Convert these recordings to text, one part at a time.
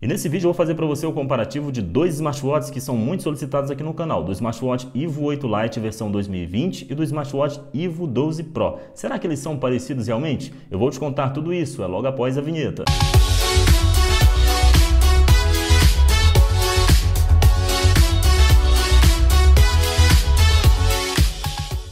E nesse vídeo eu vou fazer para você o comparativo de dois smartwatches que são muito solicitados aqui no canal, do smartwatch Ivo 8 Lite versão 2020 e do smartwatch Ivo 12 Pro. Será que eles são parecidos realmente? Eu vou te contar tudo isso, é logo após a vinheta. Música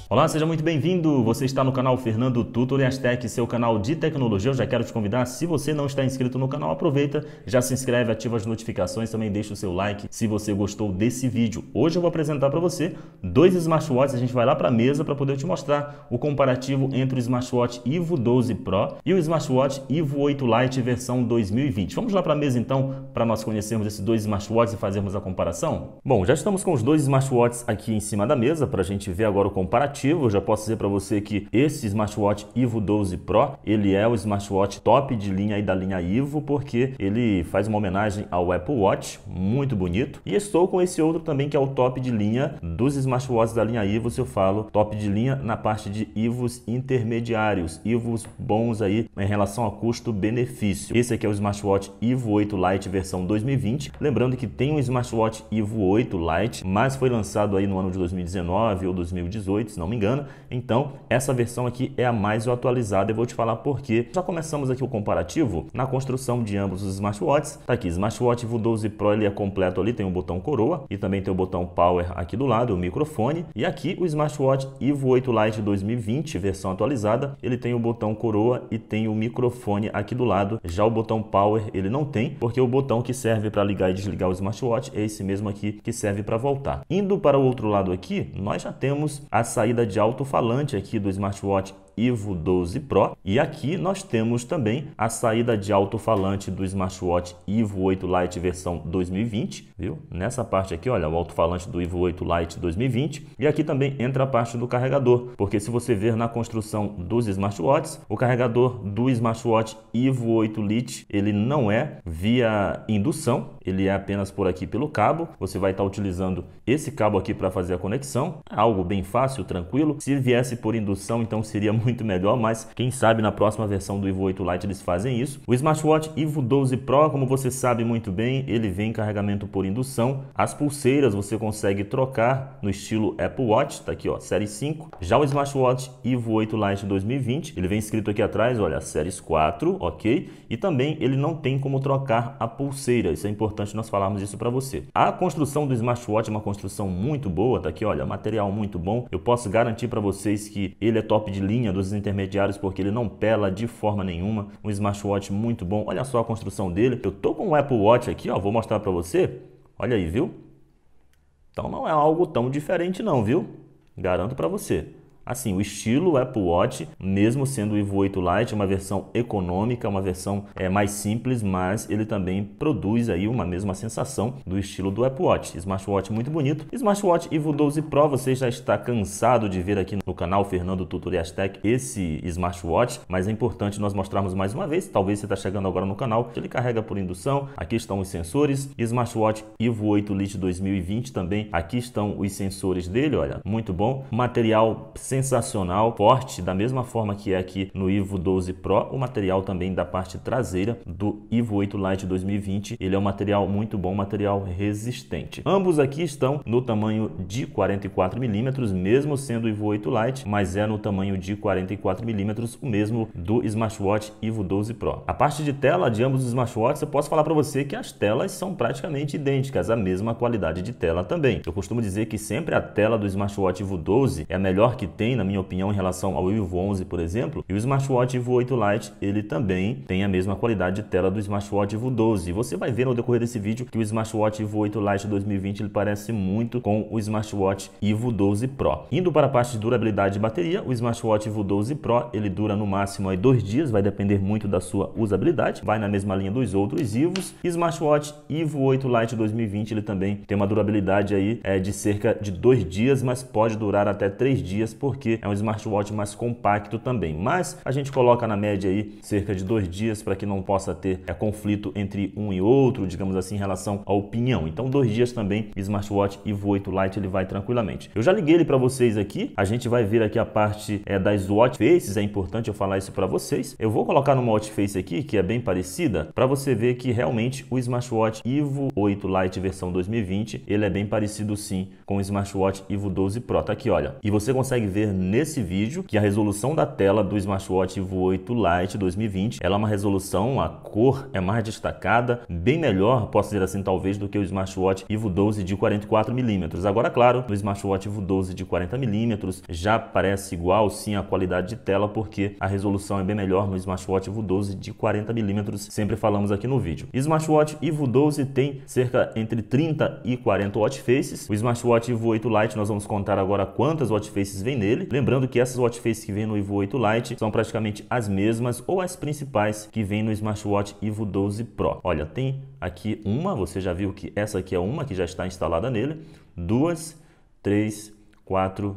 Olá, seja muito bem-vindo. Você está no canal Fernando Tutor e Astec, seu canal de tecnologia. Eu já quero te convidar, se você não está inscrito no canal, aproveita, já se inscreve, ativa as notificações, também deixa o seu like se você gostou desse vídeo. Hoje eu vou apresentar para você dois smartwatches, a gente vai lá para a mesa para poder te mostrar o comparativo entre o smartwatch Ivo 12 Pro e o smartwatch Ivo 8 Lite versão 2020. Vamos lá para a mesa então, para nós conhecermos esses dois smartwatches e fazermos a comparação? Bom, já estamos com os dois smartwatches aqui em cima da mesa para a gente ver agora o comparativo eu já posso dizer para você que esse smartwatch Ivo 12 Pro, ele é o smartwatch top de linha aí da linha Ivo, porque ele faz uma homenagem ao Apple Watch, muito bonito. E estou com esse outro também que é o top de linha dos smartwatches da linha Ivo, se eu falo top de linha na parte de Ivos intermediários, Ivos bons aí em relação a custo-benefício. Esse aqui é o smartwatch Ivo 8 Lite versão 2020, lembrando que tem um smartwatch Ivo 8 Lite, mas foi lançado aí no ano de 2019 ou 2018, se não não me engano. Então, essa versão aqui é a mais atualizada e vou te falar por quê. Já começamos aqui o comparativo na construção de ambos os smartwatches. Tá aqui, smartwatch Ivo 12 Pro, ele é completo ali, tem o um botão coroa e também tem o botão power aqui do lado, o microfone. E aqui o smartwatch Evo 8 Lite 2020, versão atualizada, ele tem o botão coroa e tem o microfone aqui do lado. Já o botão power ele não tem, porque o botão que serve para ligar e desligar o smartwatch é esse mesmo aqui que serve para voltar. Indo para o outro lado aqui, nós já temos a saída saída de alto-falante aqui do smartwatch Evo 12 Pro e aqui nós temos também a saída de alto-falante do smartwatch Evo 8 Lite versão 2020, viu? Nessa parte aqui, olha, o alto-falante do Evo 8 Lite 2020 e aqui também entra a parte do carregador, porque se você ver na construção dos smartwatches, o carregador do smartwatch Evo 8 Lite, ele não é via indução, ele é apenas por aqui pelo cabo. Você vai estar utilizando esse cabo aqui para fazer a conexão, algo bem fácil, tranquilo tranquilo. Se viesse por indução, então seria muito melhor, mas quem sabe na próxima versão do Evo 8 Lite eles fazem isso. O smartwatch Evo 12 Pro, como você sabe muito bem, ele vem em carregamento por indução. As pulseiras você consegue trocar no estilo Apple Watch, tá aqui ó, série 5. Já o smartwatch Evo 8 Lite 2020, ele vem escrito aqui atrás, olha, séries 4, ok? E também ele não tem como trocar a pulseira, isso é importante nós falarmos isso para você. A construção do smartwatch é uma construção muito boa, tá aqui olha, material muito bom. Eu posso garantir para vocês que ele é top de linha dos intermediários porque ele não pela de forma nenhuma. Um smartwatch muito bom. Olha só a construção dele. Eu tô com um Apple Watch aqui, ó, vou mostrar para você. Olha aí, viu? Então não é algo tão diferente não, viu? Garanto para você. Assim, o estilo Apple Watch, mesmo sendo o Evo 8 Lite, é uma versão econômica, uma versão é, mais simples, mas ele também produz aí uma mesma sensação do estilo do Apple Watch. Smartwatch muito bonito. Smartwatch Evo 12 Pro, você já está cansado de ver aqui canal, Fernando Tutoriais Tech, esse smartwatch, mas é importante nós mostrarmos mais uma vez, talvez você está chegando agora no canal, ele carrega por indução, aqui estão os sensores, smartwatch Evo 8 Elite 2020 também, aqui estão os sensores dele, olha, muito bom, material sensacional, forte, da mesma forma que é aqui no Evo 12 Pro, o material também da parte traseira do Evo 8 Lite 2020, ele é um material muito bom, material resistente. Ambos aqui estão no tamanho de 44 milímetros, mesmo sendo o Evo 8 Lite, Lite, mas é no tamanho de 44mm, o mesmo do smartwatch Evo 12 Pro. A parte de tela de ambos os smartwatches, eu posso falar para você que as telas são praticamente idênticas, a mesma qualidade de tela também. Eu costumo dizer que sempre a tela do smartwatch Evo 12 é a melhor que tem, na minha opinião, em relação ao Evo 11, por exemplo, e o smartwatch Evo 8 Lite, ele também tem a mesma qualidade de tela do smartwatch Evo 12. Você vai ver no decorrer desse vídeo que o smartwatch Evo 8 Lite 2020 ele parece muito com o smartwatch Evo 12 Pro. Indo para a parte de durabilidade de bateria. O smartwatch Vivo 12 Pro ele dura no máximo aí dois dias, vai depender muito da sua usabilidade. Vai na mesma linha dos outros Ivos. E smartwatch Ivo 8 Lite 2020 ele também tem uma durabilidade aí é, de cerca de dois dias, mas pode durar até três dias porque é um smartwatch mais compacto também. Mas a gente coloca na média aí cerca de dois dias para que não possa ter é, conflito entre um e outro, digamos assim, em relação à opinião. Então dois dias também smartwatch Ivo 8 Lite ele vai tranquilamente. Eu já liguei ele para vocês aqui. A gente vai vir aqui a parte é, das watch faces, é importante eu falar isso para vocês. Eu vou colocar numa watch face aqui, que é bem parecida, para você ver que realmente o smartwatch Ivo 8 Lite versão 2020, ele é bem parecido sim com o smartwatch Ivo 12 Pro, tá aqui, olha. E você consegue ver nesse vídeo que a resolução da tela do smartwatch Ivo 8 Lite 2020, ela é uma resolução, a cor é mais destacada, bem melhor, posso dizer assim, talvez, do que o smartwatch Ivo 12 de 44 milímetros. Agora, claro, no smartwatch Ivo 12 de 40 milímetros, já parece igual sim a qualidade de tela, porque a resolução é bem melhor no smartwatch Evo 12 de 40 mm, sempre falamos aqui no vídeo. Smartwatch Evo 12 tem cerca entre 30 e 40 watch faces. O smartwatch Evo 8 Lite nós vamos contar agora quantas watch faces vem nele. Lembrando que essas watch faces que vem no Evo 8 Lite são praticamente as mesmas ou as principais que vem no smartwatch Evo 12 Pro. Olha, tem aqui uma, você já viu que essa aqui é uma que já está instalada nele, duas, três, quatro,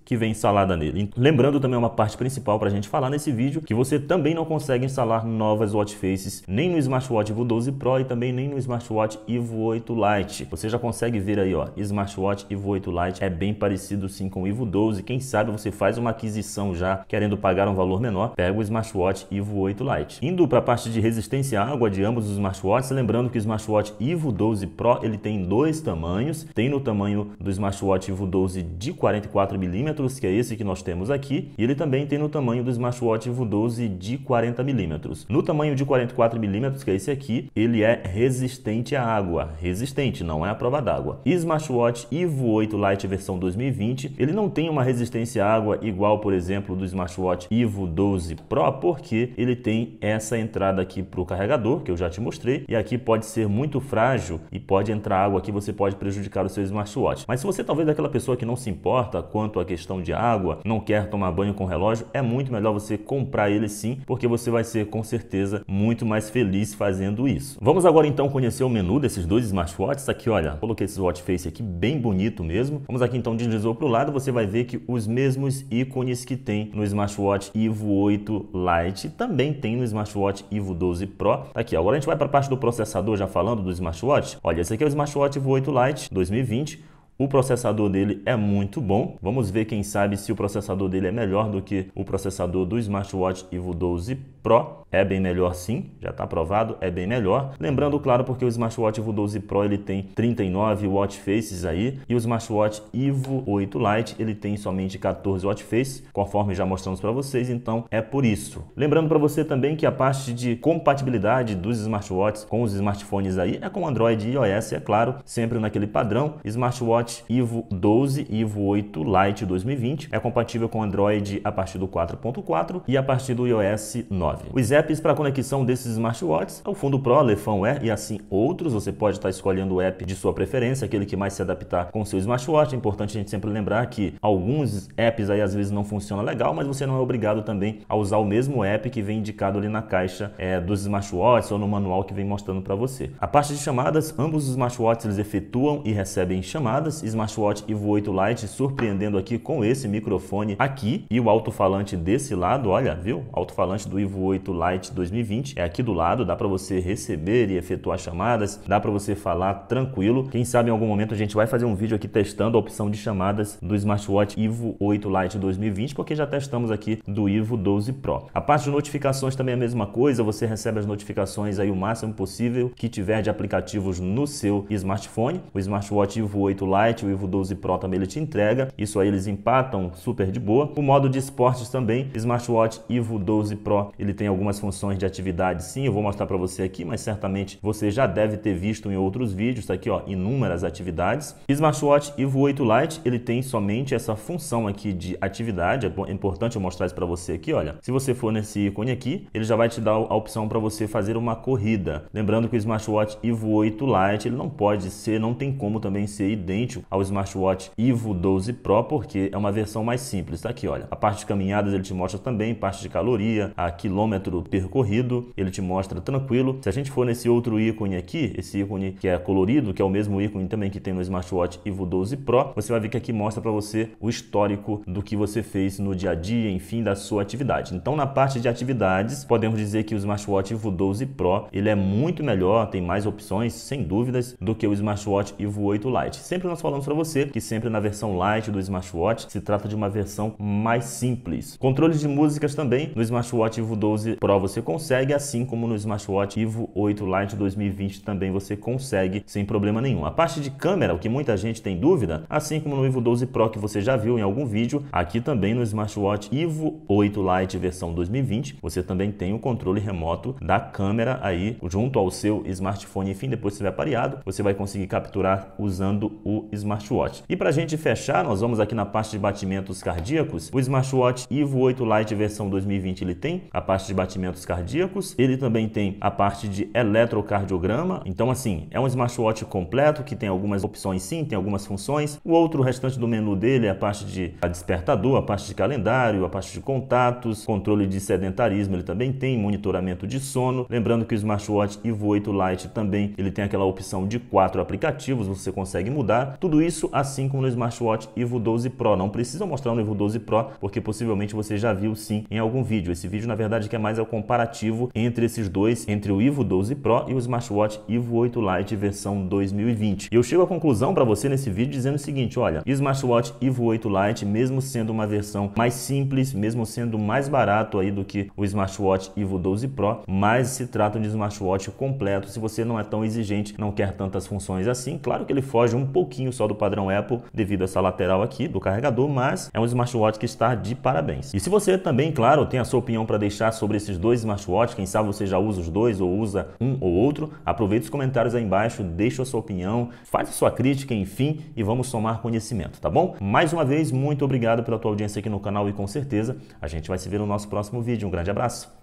que vem instalada nele. Lembrando também uma parte principal para a gente falar nesse vídeo, que você também não consegue instalar novas watch faces nem no smartwatch Evo 12 Pro e também nem no smartwatch Evo 8 Lite. Você já consegue ver aí, ó, smartwatch Evo 8 Lite é bem parecido sim com o Evo 12. Quem sabe você faz uma aquisição já querendo pagar um valor menor, pega o smartwatch Evo 8 Lite. Indo para a parte de resistência à água de ambos os smartwatches, lembrando que o smartwatch Evo 12 Pro ele tem dois tamanhos, tem no tamanho do smartwatch Evo 12 de 44 mm que é esse que nós temos aqui, e ele também tem no tamanho do smartwatch Ivo 12 de 40 mm. No tamanho de 44 mm, que é esse aqui, ele é resistente à água, resistente, não é à prova d'água. E smartwatch Ivo 8 Lite versão 2020, ele não tem uma resistência à água igual, por exemplo, do smartwatch Ivo 12 Pro, porque ele tem essa entrada aqui para o carregador, que eu já te mostrei, e aqui pode ser muito frágil e pode entrar água aqui, você pode prejudicar o seu smartwatch. Mas se você talvez é aquela pessoa que não se importa quanto à questão de água, não quer tomar banho com relógio, é muito melhor você comprar ele sim, porque você vai ser com certeza muito mais feliz fazendo isso. Vamos agora então conhecer o menu desses dois smartwatches aqui, olha. Coloquei esse watch face aqui bem bonito mesmo. Vamos aqui então deslizou para o lado, você vai ver que os mesmos ícones que tem no smartwatch Ivo 8 Lite também tem no smartwatch Ivo 12 Pro. Tá aqui, agora a gente vai para a parte do processador já falando do smartwatch. Olha, esse aqui é o smartwatch Ivo 8 Lite 2020 o processador dele é muito bom. Vamos ver quem sabe se o processador dele é melhor do que o processador do smartwatch Evo 12 Pro é bem melhor sim, já está aprovado, é bem melhor. Lembrando, claro, porque o smartwatch Evo 12 Pro ele tem 39 watch faces aí e o smartwatch Evo 8 Lite ele tem somente 14 watch faces, conforme já mostramos para vocês, então é por isso. Lembrando para você também que a parte de compatibilidade dos smartwatches com os smartphones aí é com Android e iOS, é claro, sempre naquele padrão. Smartwatch Evo 12 e Evo 8 Lite 2020 é compatível com Android a partir do 4.4 e a partir do iOS 9. Os apps para conexão desses smartwatches é o Fundo Pro, Lefão Air e assim outros. Você pode estar escolhendo o app de sua preferência, aquele que mais se adaptar com o seu smartwatch. É importante a gente sempre lembrar que alguns apps aí às vezes não funcionam legal, mas você não é obrigado também a usar o mesmo app que vem indicado ali na caixa é, dos smartwatches ou no manual que vem mostrando para você. A parte de chamadas, ambos os smartwatches eles efetuam e recebem chamadas. Smartwatch Evo 8 Lite surpreendendo aqui com esse microfone aqui e o alto-falante desse lado, olha, viu? Alto-falante do Evo Vivo 8 Lite 2020. É aqui do lado, dá para você receber e efetuar chamadas, dá para você falar tranquilo. Quem sabe em algum momento a gente vai fazer um vídeo aqui testando a opção de chamadas do smartwatch Vivo 8 Lite 2020, porque já testamos aqui do Vivo 12 Pro. A parte de notificações também é a mesma coisa, você recebe as notificações aí o máximo possível que tiver de aplicativos no seu smartphone. O smartwatch Vivo 8 Lite, o Vivo 12 Pro também ele te entrega. Isso aí eles empatam super de boa. O modo de esportes também, smartwatch Vivo 12 Pro, ele ele tem algumas funções de atividade, sim, eu vou mostrar para você aqui, mas certamente você já deve ter visto em outros vídeos, tá aqui, ó, inúmeras atividades. Smartwatch Evo 8 Lite, ele tem somente essa função aqui de atividade, é, é importante eu mostrar isso para você aqui, olha. Se você for nesse ícone aqui, ele já vai te dar a opção para você fazer uma corrida. Lembrando que o smartwatch Evo 8 Lite, ele não pode ser, não tem como também ser idêntico ao smartwatch Evo 12 Pro, porque é uma versão mais simples, tá aqui, olha. A parte de caminhadas ele te mostra também, parte de caloria, a quilômetro quilômetro percorrido, ele te mostra tranquilo. Se a gente for nesse outro ícone aqui, esse ícone que é colorido, que é o mesmo ícone também que tem no smartwatch Evo 12 Pro, você vai ver que aqui mostra para você o histórico do que você fez no dia a dia, enfim, da sua atividade. Então, na parte de atividades, podemos dizer que o smartwatch Evo 12 Pro, ele é muito melhor, tem mais opções, sem dúvidas, do que o smartwatch Evo 8 Lite. Sempre nós falamos para você que sempre na versão Lite do smartwatch se trata de uma versão mais simples. Controles de músicas também no smartwatch Evo 12 12 Pro você consegue, assim como no smartwatch Vivo 8 Lite 2020 também você consegue sem problema nenhum. A parte de câmera, o que muita gente tem dúvida, assim como no Vivo 12 Pro que você já viu em algum vídeo, aqui também no smartwatch Vivo 8 Lite versão 2020, você também tem o controle remoto da câmera aí junto ao seu smartphone. Enfim, depois que estiver pareado, você vai conseguir capturar usando o smartwatch. E para gente fechar, nós vamos aqui na parte de batimentos cardíacos. O smartwatch Vivo 8 Lite versão 2020 ele tem a parte de batimentos cardíacos. Ele também tem a parte de eletrocardiograma. Então, assim, é um smartwatch completo que tem algumas opções sim, tem algumas funções. O outro restante do menu dele é a parte de despertador, a parte de calendário, a parte de contatos, controle de sedentarismo, ele também tem monitoramento de sono. Lembrando que o smartwatch Evo 8 Lite também, ele tem aquela opção de quatro aplicativos, você consegue mudar. Tudo isso assim como no smartwatch Evo 12 Pro. Não precisa mostrar no Evo 12 Pro, porque possivelmente você já viu sim em algum vídeo. Esse vídeo, na verdade, que é mais é o comparativo entre esses dois, entre o Ivo 12 Pro e o smartwatch Ivo 8 Lite versão 2020. E eu chego à conclusão para você nesse vídeo dizendo o seguinte, olha, o smartwatch Ivo 8 Lite, mesmo sendo uma versão mais simples, mesmo sendo mais barato aí do que o smartwatch Ivo 12 Pro, mas se trata de smartwatch completo, se você não é tão exigente, não quer tantas funções assim, claro que ele foge um pouquinho só do padrão Apple devido a essa lateral aqui do carregador, mas é um smartwatch que está de parabéns. E se você também, claro, tem a sua opinião para deixar comentar sobre esses dois smartwatches. Quem sabe você já usa os dois ou usa um ou outro. Aproveite os comentários aí embaixo, deixa a sua opinião, faz a sua crítica, enfim, e vamos somar conhecimento, tá bom? Mais uma vez, muito obrigado pela tua audiência aqui no canal e com certeza a gente vai se ver no nosso próximo vídeo. Um grande abraço!